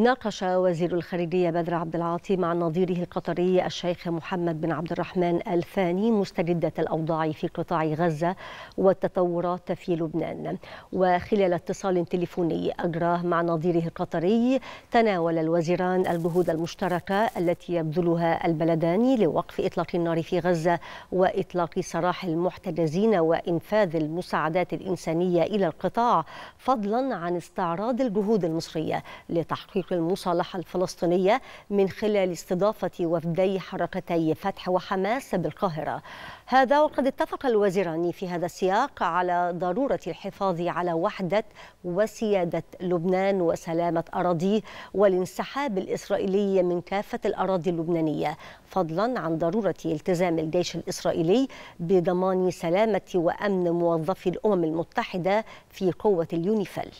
ناقش وزير الخارجية بدر عبد العاطي مع نظيره القطري الشيخ محمد بن عبد الرحمن الثاني مستجدة الأوضاع في قطاع غزة والتطورات في لبنان وخلال اتصال تليفوني أجراه مع نظيره القطري تناول الوزيران الجهود المشتركة التي يبذلها البلدان لوقف إطلاق النار في غزة وإطلاق سراح المحتجزين وإنفاذ المساعدات الإنسانية إلى القطاع فضلا عن استعراض الجهود المصرية لتحقيق طرق المصالحة الفلسطينية من خلال استضافة وفدي حركتي فتح وحماس بالقاهرة هذا وقد اتفق الوزيران في هذا السياق على ضرورة الحفاظ على وحدة وسيادة لبنان وسلامة أراضيه والانسحاب الإسرائيلي من كافة الأراضي اللبنانية فضلا عن ضرورة التزام الجيش الإسرائيلي بضمان سلامة وأمن موظفي الأمم المتحدة في قوة اليونيفيل